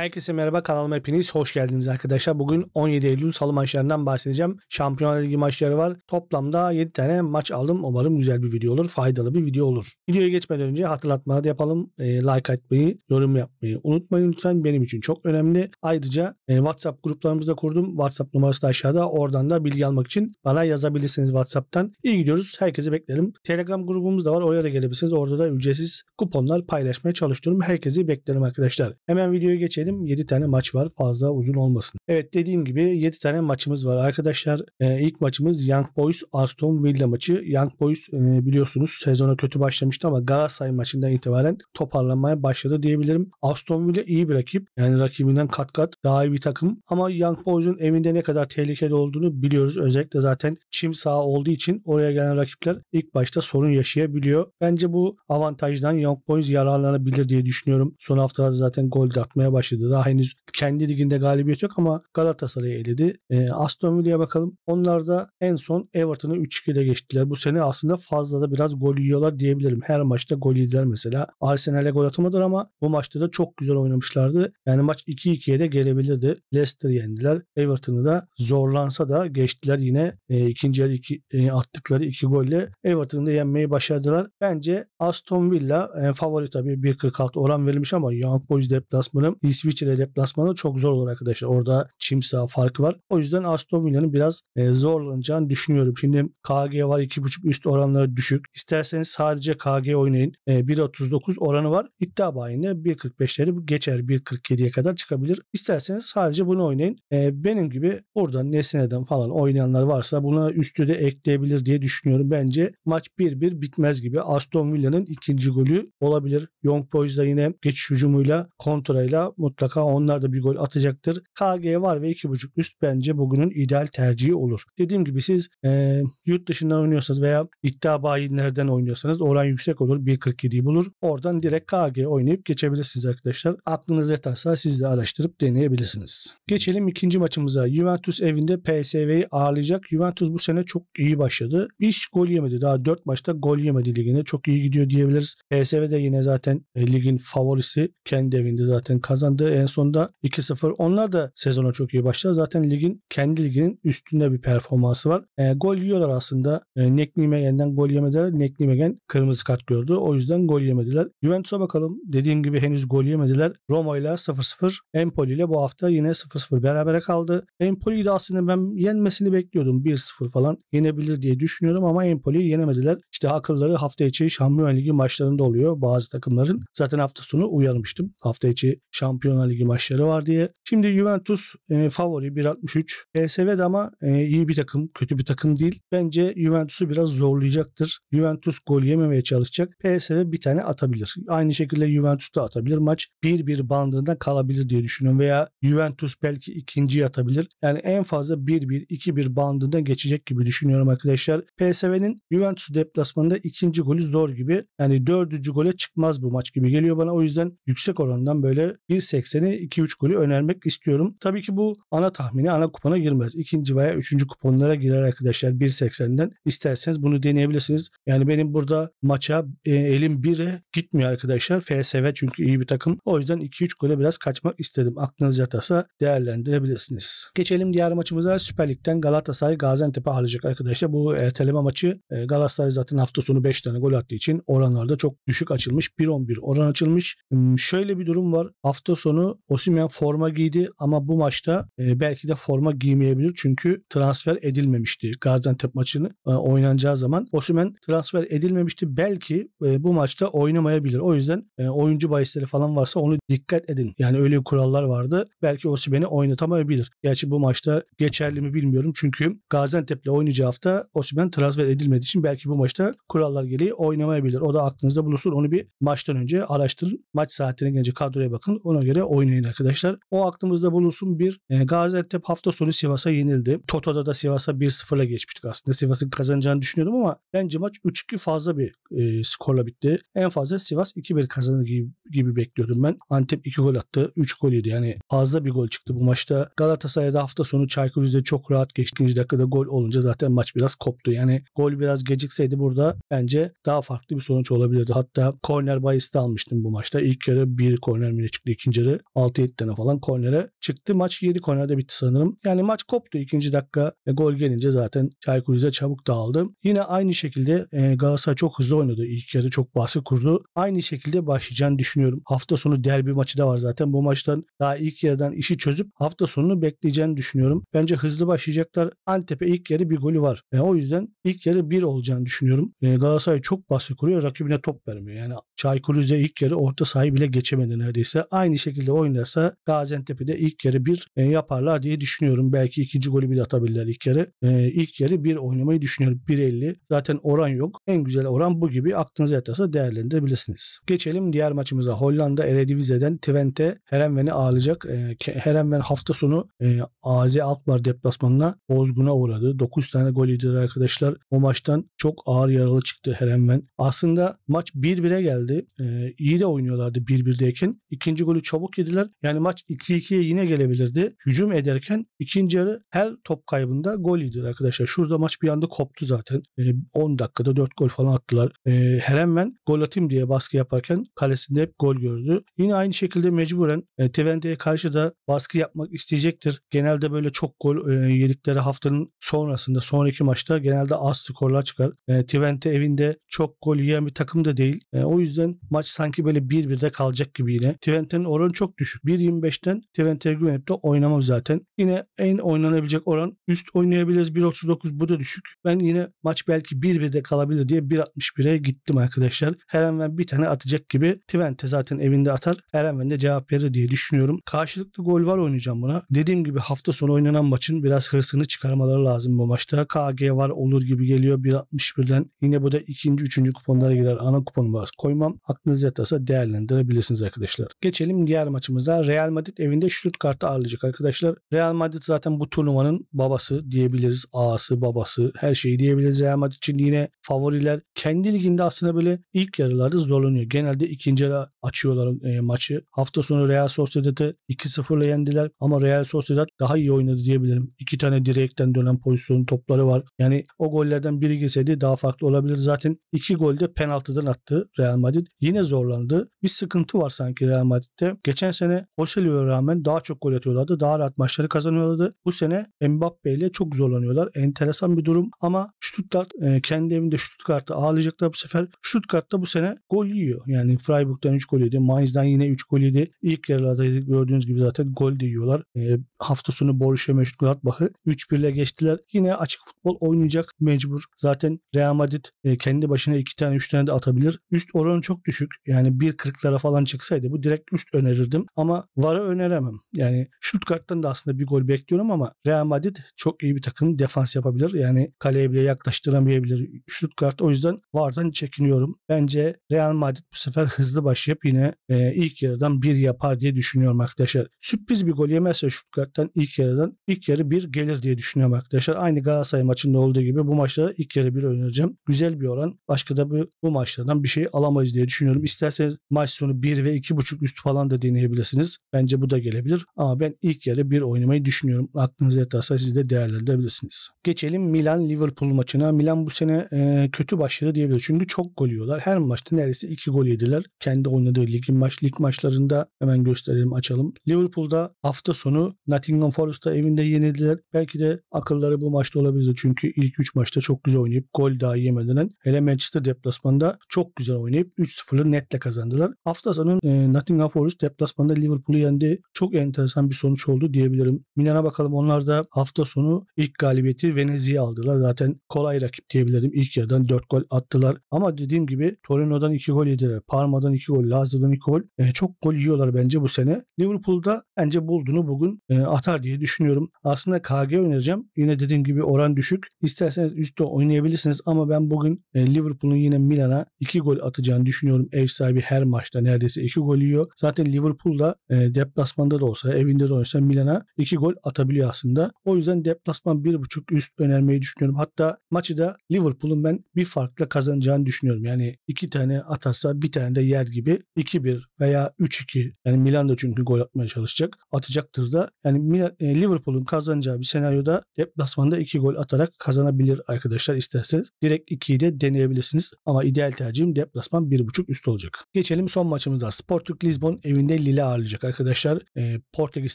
Herkese merhaba kanalıma hepiniz hoş geldiniz arkadaşlar. Bugün 17 Eylül salı maçlarından bahsedeceğim. Şampiyonlar Ligi maçları var. Toplamda 7 tane maç aldım. Umarım güzel bir video olur. Faydalı bir video olur. Videoya geçmeden önce hatırlatmaları yapalım. E, like atmayı, yorum yapmayı unutmayın lütfen. Benim için çok önemli. Ayrıca e, WhatsApp gruplarımızı da kurdum. WhatsApp numarası da aşağıda. Oradan da bilgi almak için bana yazabilirsiniz WhatsApp'tan. İyi gidiyoruz. Herkesi beklerim. Telegram grubumuz da var. Oraya da gelebilirsiniz. Orada da ücretsiz kuponlar paylaşmaya çalışıyorum. Herkesi beklerim arkadaşlar. Hemen videoya geçelim dedim. 7 tane maç var fazla uzun olmasın. Evet dediğim gibi 7 tane maçımız var arkadaşlar. E, ilk maçımız Young Boys Aston Villa maçı. Young Boys e, biliyorsunuz sezona kötü başlamıştı ama Galatasaray maçından itibaren toparlanmaya başladı diyebilirim. Aston Villa iyi bir rakip. Yani rakibinden kat kat daha iyi bir takım ama Young Boys'un evinde ne kadar tehlikeli olduğunu biliyoruz. Özellikle zaten çim saha olduğu için oraya gelen rakipler ilk başta sorun yaşayabiliyor. Bence bu avantajdan Young Boys yararlanabilir diye düşünüyorum. Son haftalarda zaten gol de atmaya başladı oydu. Daha henüz kendi liginde galibiyet yok ama Galatasaray'ı eledi. E, Aston Villa'ya bakalım. Onlar da en son Everton'ı 3-2 ile geçtiler. Bu sene aslında fazla da biraz gol yiyorlar diyebilirim. Her maçta gol yediler mesela. Arsenal'e gol atamadılar ama bu maçta da çok güzel oynamışlardı. Yani maç 2-2'ye de gelebilirdi. Leicester yendiler. Everton'ı da zorlansa da geçtiler yine e, ikinci yarı iki, e, attıkları iki golle Everton'ı da yenmeyi başardılar. Bence Aston Villa e, favori tabii 1.46 oran verilmiş ama Young Boys deplasmanı İsviçre İsviçre deplasmanı çok zor olur arkadaşlar. Orada çim saha farkı var. O yüzden Aston Villa'nın biraz e, zorlanacağını düşünüyorum. Şimdi KG var 2.5 üst oranları düşük. İsterseniz sadece KG oynayın. 1.39 e, oranı var. İddia bayine 1.45'leri geçer. 1.47'ye kadar çıkabilir. İsterseniz sadece bunu oynayın. E, benim gibi buradan Nesine'den falan oynayanlar varsa buna üstü de ekleyebilir diye düşünüyorum. Bence maç 1-1 bitmez gibi. Aston Villa'nın ikinci golü olabilir. Young Boys da yine geçiş hücumuyla kontrayla mutlaka Mutlaka onlar da bir gol atacaktır. KG var ve 2.5 üst bence bugünün ideal tercihi olur. Dediğim gibi siz e, yurt dışında oynuyorsanız veya iddia bayinlerden oynuyorsanız oran yüksek olur. 1.47'yi bulur. Oradan direkt KG oynayıp geçebilirsiniz arkadaşlar. Aklınız yatarsa siz de araştırıp deneyebilirsiniz. Geçelim ikinci maçımıza. Juventus evinde PSV'yi ağırlayacak. Juventus bu sene çok iyi başladı. Hiç gol yemedi. Daha 4 maçta gol yemedi ligine. Çok iyi gidiyor diyebiliriz. PSV de yine zaten e, ligin favorisi. Kendi evinde zaten kazandı oynadı. En sonunda 2-0. Onlar da sezona çok iyi başladı. Zaten ligin kendi liginin üstünde bir performansı var. E, gol yiyorlar aslında. E, Neknimegen'den gol yemediler. Neknimegen kırmızı kart gördü. O yüzden gol yemediler. Juventus'a bakalım. Dediğim gibi henüz gol yemediler. Roma ile 0-0. Empoli ile bu hafta yine 0-0 berabere kaldı. Empoli'yi de aslında ben yenmesini bekliyordum. 1-0 falan yenebilir diye düşünüyordum ama Empoli'yi yenemediler. İşte akılları hafta içi Şampiyon Ligi maçlarında oluyor bazı takımların. Zaten hafta sonu uyarmıştım. Hafta içi Şampiyon Şampiyonlar Ligi maçları var diye. Şimdi Juventus e, favori 1.63. PSV de ama e, iyi bir takım, kötü bir takım değil. Bence Juventus'u biraz zorlayacaktır. Juventus gol yememeye çalışacak. PSV bir tane atabilir. Aynı şekilde Juventus da atabilir. Maç 1-1 bandında kalabilir diye düşünün Veya Juventus belki ikinci atabilir. Yani en fazla 1-1, 2-1 bandında geçecek gibi düşünüyorum arkadaşlar. PSV'nin Juventus deplasmanında ikinci golü zor gibi. Yani dördüncü gole çıkmaz bu maç gibi geliyor bana. O yüzden yüksek orandan böyle 1.80 sene 2-3 golü önermek istiyorum. Tabii ki bu ana tahmini ana kupona girmez. İkinci veya üçüncü kuponlara girer arkadaşlar 1.80'den. isterseniz bunu deneyebilirsiniz. Yani benim burada maça e, elim 1'e gitmiyor arkadaşlar. FSV çünkü iyi bir takım. O yüzden 2-3 gole biraz kaçmak istedim. Aklınız yatarsa değerlendirebilirsiniz. Geçelim diğer maçımıza. Süper Lig'den Galatasaray Gaziantep'e alacak arkadaşlar. Bu erteleme maçı e, Galatasaray zaten hafta sonu 5 tane gol attığı için oranlarda çok düşük açılmış. 1-11 oran açılmış. Hmm, şöyle bir durum var. Hafta sonu sonu Osimhen forma giydi ama bu maçta e, belki de forma giymeyebilir çünkü transfer edilmemişti. Gaziantep maçını e, oynanacağı zaman Osimhen transfer edilmemişti. Belki e, bu maçta oynamayabilir. O yüzden oyuncu bahisleri falan varsa onu dikkat edin. Yani öyle kurallar vardı. Belki Osimhen'i oynatamayabilir. Gerçi bu maçta geçerli mi bilmiyorum. Çünkü Gaziantep'le oynayacağı hafta Osimhen transfer edilmediği için belki bu maçta kurallar gereği oynamayabilir. O da aklınızda bulunsun. Onu bir maçtan önce araştırın. Maç saatine gelince kadroya bakın. Ona göre göre oynayın arkadaşlar. O aklımızda bulunsun bir. E, Gaziantep hafta sonu Sivas'a yenildi. Toto'da da Sivas'a 1-0'la geçmiştik aslında. Sivas'ın kazanacağını düşünüyordum ama bence maç 3-2 fazla bir e, skorla bitti. En fazla Sivas 2-1 kazanır gibi, gibi bekliyordum ben. Antep 2 gol attı. 3 gol yedi. Yani fazla bir gol çıktı bu maçta. Galatasaray'da hafta sonu Çaykur Rize çok rahat geçti. geçtiğinci dakikada gol olunca zaten maç biraz koptu. Yani gol biraz gecikseydi burada bence daha farklı bir sonuç olabilirdi. Hatta korner bahisi almıştım bu maçta. İlk yarı bir korner mi çıktı. ikinci yarı korneri 6-7 tane falan kornere çıktı. Maç 7 kornerde bitti sanırım. Yani maç koptu ikinci dakika. E, gol gelince zaten Çaykur Rize çabuk dağıldı. Yine aynı şekilde e, Galatasaray çok hızlı oynadı. İlk yarı çok baskı kurdu. Aynı şekilde başlayacağını düşünüyorum. Hafta sonu derbi maçı da var zaten. Bu maçtan daha ilk yarıdan işi çözüp hafta sonunu bekleyeceğini düşünüyorum. Bence hızlı başlayacaklar. Antep'e ilk yarı bir golü var. E, o yüzden ilk yarı bir olacağını düşünüyorum. E, Galatasaray çok baskı kuruyor. Rakibine top vermiyor. Yani Çaykur Rize ilk yarı orta sahayı bile geçemedi neredeyse. Aynı şekilde şekilde oynarsa Gaziantep'i de ilk yarı bir e, yaparlar diye düşünüyorum. Belki ikinci golü bile atabilirler ilk yarı. E, ilk yarı bir oynamayı düşünüyorum. 1.50. Zaten oran yok. En güzel oran bu gibi. Aklınıza yatarsa değerlendirebilirsiniz. Geçelim diğer maçımıza. Hollanda Eredivisie'den Twente Herenven'i ağırlayacak. E, Herenven hafta sonu e, AZ Alkmaar deplasmanına bozguna uğradı. 9 tane gol yediler arkadaşlar. O maçtan çok ağır yaralı çıktı Herenven. Aslında maç 1-1'e geldi. E, iyi de oynuyorlardı 1-1'deyken. İkinci golü çabuk çabuk yediler. Yani maç 2-2'ye yine gelebilirdi. Hücum ederken ikinci yarı her top kaybında gol yediler arkadaşlar. Şurada maç bir anda koptu zaten. E, ee, 10 dakikada 4 gol falan attılar. E, ee, Herenmen gol atayım diye baskı yaparken kalesinde hep gol gördü. Yine aynı şekilde mecburen e, Tevende'ye karşı da baskı yapmak isteyecektir. Genelde böyle çok gol e, yedikleri haftanın sonrasında sonraki maçta genelde az skorlar çıkar. E, Twente evinde çok gol yiyen bir takım da değil. E, o yüzden maç sanki böyle bir birde kalacak gibi yine. Twente'nin oranı çok çok düşük. 1.25'ten Twente Güvenip'te oynamam zaten. Yine en oynanabilecek oran üst oynayabiliriz. 1.39 bu da düşük. Ben yine maç belki 1-1'de kalabilir diye 1.61'e gittim arkadaşlar. Herenven bir tane atacak gibi Twente zaten evinde atar. Herenven de cevap verir diye düşünüyorum. Karşılıklı gol var oynayacağım buna. Dediğim gibi hafta sonu oynanan maçın biraz hırsını çıkarmaları lazım bu maçta. KG var olur gibi geliyor 1.61'den. Yine bu da ikinci, üçüncü kuponlara girer. Ana kuponu var. Koymam. Aklınız yatarsa değerlendirebilirsiniz arkadaşlar. Geçelim diğer Maçımızda Real Madrid evinde Stuttgart'ı ağırlayacak arkadaşlar. Real Madrid zaten bu turnuvanın babası diyebiliriz. Ağası, babası her şeyi diyebiliriz. Real Madrid için yine favoriler. Kendi liginde aslında böyle ilk yarılarda zorlanıyor. Genelde ikinci yarı açıyorlar e, maçı. Hafta sonu Real Sociedad'ı 2-0 yendiler ama Real Sociedad daha iyi oynadı diyebilirim. İki tane direkten dönen pozisyon topları var. Yani o gollerden biri girseydi daha farklı olabilir. Zaten iki golde penaltıdan attı Real Madrid. Yine zorlandı. Bir sıkıntı var sanki Real Madrid'de. Geçen Geçen sene o Silva'ya rağmen daha çok gol atıyorlardı. Daha rahat maçları kazanıyorlardı. Bu sene Mbappe ile çok zorlanıyorlar. Enteresan bir durum ama Stuttgart e, kendi evinde Stuttgart'ta ağlayacaklar bu sefer. Stuttgart'ta bu sene gol yiyor. Yani Freiburg'dan 3 gol yedi. Mainz'dan yine 3 gol yedi. İlk yarılarda gördüğünüz gibi zaten gol de yiyorlar. E, hafta sonu Borussia Mönchengladbach'ı 3-1 ile geçtiler. Yine açık futbol oynayacak mecbur. Zaten Real Madrid e, kendi başına 2 tane 3 tane de atabilir. Üst oranı çok düşük. Yani 1.40'lara falan çıksaydı bu direkt üst önerirdim. Ama varı öneremem. Yani Stuttgart'tan da aslında bir gol bekliyorum ama Real Madrid çok iyi bir takım defans yapabilir. Yani kaleye bile yaklaştıramayabilir Stuttgart. O yüzden VAR'dan çekiniyorum. Bence Real Madrid bu sefer hızlı başlayıp yine e, ilk yarıdan bir yapar diye düşünüyorum arkadaşlar. Sürpriz bir gol yemezse Stuttgart hakikaten ilk yarıdan ilk yarı bir gelir diye düşünüyorum arkadaşlar. Aynı Galatasaray maçında olduğu gibi bu maçta ilk yarı bir oynayacağım. Güzel bir oran. Başka da bu, bu maçlardan bir şey alamayız diye düşünüyorum. İsterseniz maç sonu 1 ve 2.5 üst falan da deneyebilirsiniz. Bence bu da gelebilir. Ama ben ilk yarı bir oynamayı düşünüyorum. Aklınız yatarsa siz de değerlendirebilirsiniz. Geçelim Milan Liverpool maçına. Milan bu sene e, kötü başladı diyebiliriz. Çünkü çok gol yiyorlar. Her maçta neredeyse 2 gol yediler. Kendi oynadığı ligin maç, lig maçlarında hemen gösterelim açalım. Liverpool'da hafta sonu Nottingham Forest'ta evinde yenildiler. Belki de akılları bu maçta olabilirdi. Çünkü ilk 3 maçta çok güzel oynayıp gol dahi yemeden hele Manchester deplasmanda çok güzel oynayıp 3-0'ı netle kazandılar. Hafta sonu e, Nottingham Forest deplasmanda Liverpool'u yendi. Çok enteresan bir sonuç oldu diyebilirim. Milan'a bakalım onlar da hafta sonu ilk galibiyeti Venezia aldılar. Zaten kolay rakip diyebilirim. İlk yarıdan 4 gol attılar. Ama dediğim gibi Torino'dan 2 gol yediler. Parma'dan 2 gol, Lazio'dan 2 gol. E, çok gol yiyorlar bence bu sene. Liverpool'da bence bulduğunu bugün e, atar diye düşünüyorum. Aslında KG oynayacağım. Yine dediğim gibi oran düşük. İsterseniz üstte oynayabilirsiniz ama ben bugün e, Liverpool'un yine Milan'a 2 gol atacağını düşünüyorum. Ev sahibi her maçta neredeyse 2 gol yiyor. Zaten Liverpool'da e, deplasmanda da olsa evinde de olsa Milan'a 2 gol atabiliyor aslında. O yüzden deplasman 1.5 üst önermeyi düşünüyorum. Hatta maçı da Liverpool'un ben bir farkla kazanacağını düşünüyorum. Yani 2 tane atarsa bir tane de yer gibi 2-1 veya 3-2 yani Milan da çünkü gol atmaya çalışacak. Atacaktır da yani e, Liverpool'un kazanacağı bir senaryoda deplasmanda 2 gol atarak kazanabilir arkadaşlar isterseniz. Direkt 2'yi de deneyebilirsiniz. Ama ideal tercihim deplasman 1.5 üst olacak. Geçelim son maçımıza. Sporting Lisbon evinde Lille ağırlayacak arkadaşlar. E, Portekiz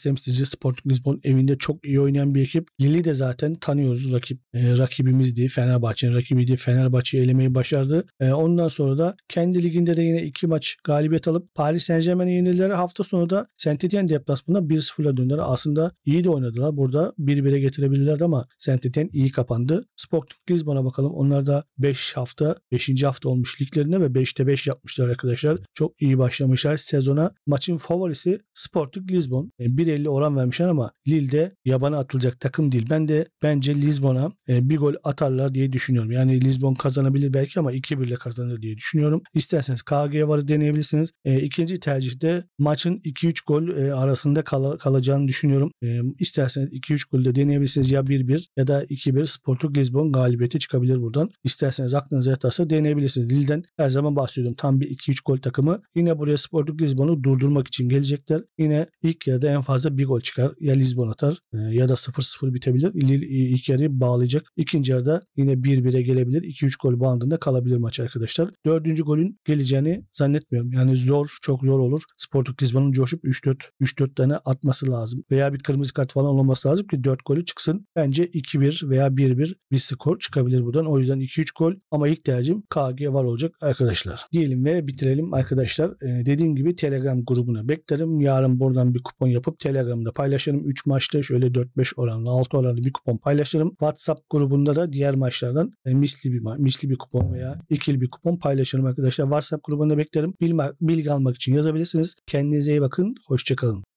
temsilcisi Sporting Lisbon evinde çok iyi oynayan bir ekip. Lille de zaten tanıyoruz rakip e, rakibimizdi. Fenerbahçe'nin rakibiydi. Fenerbahçe elemeyi başardı. E, ondan sonra da kendi liginde de yine 2 maç galibiyet alıp Paris Saint Germain'e yenildiler. Hafta sonu da Saint-Étienne deplasmanında 1-0'la döndüler. Aslında karşısında iyi de oynadılar. Burada bir 1e getirebilirlerdi ama saint iyi kapandı. Sporting Lisbon'a bakalım. Onlar da 5 hafta, 5. hafta olmuş liglerine ve 5'te 5 yapmışlar arkadaşlar. Çok iyi başlamışlar sezona. Maçın favorisi Sporting Lisbon. 1.50 oran vermişler ama Lille'de yabana atılacak takım değil. Ben de bence Lisbon'a e, bir gol atarlar diye düşünüyorum. Yani Lisbon kazanabilir belki ama 2-1 ile kazanır diye düşünüyorum. İsterseniz KG varı deneyebilirsiniz. E, ikinci tercihte maçın 2-3 gol e, arasında kal- kalacağını düşünüyorum düşünüyorum. E, isterseniz 2-3 golü de deneyebilirsiniz. Ya 1-1 ya da 2-1 Sporting Lisbon galibiyeti çıkabilir buradan. İsterseniz aklınıza yatarsa deneyebilirsiniz. Lille'den her zaman bahsediyorum. Tam bir 2-3 gol takımı. Yine buraya Sporting Lisbon'u durdurmak için gelecekler. Yine ilk yarıda en fazla bir gol çıkar. Ya Lisbon atar e, ya da 0-0 bitebilir. Lille ilk yarıyı bağlayacak. İkinci yarıda yine 1-1'e gelebilir. 2-3 gol bandında kalabilir maç arkadaşlar. Dördüncü golün geleceğini zannetmiyorum. Yani zor, çok zor olur. Sporting Lisbon'un coşup 3-4 3-4 tane atması lazım. Veya veya bir kırmızı kart falan olması lazım ki 4 golü çıksın. Bence 2-1 veya 1-1 bir skor çıkabilir buradan. O yüzden 2-3 gol ama ilk tercihim KG var olacak arkadaşlar. Diyelim ve bitirelim arkadaşlar. Ee, dediğim gibi Telegram grubuna beklerim. Yarın buradan bir kupon yapıp Telegram'da paylaşırım. 3 maçta şöyle 4-5 oranlı 6 oranlı bir kupon paylaşırım. WhatsApp grubunda da diğer maçlardan e, misli bir misli bir kupon veya ikili bir kupon paylaşırım arkadaşlar. WhatsApp grubunda beklerim. Bilma, bilgi almak için yazabilirsiniz. Kendinize iyi bakın. Hoşçakalın.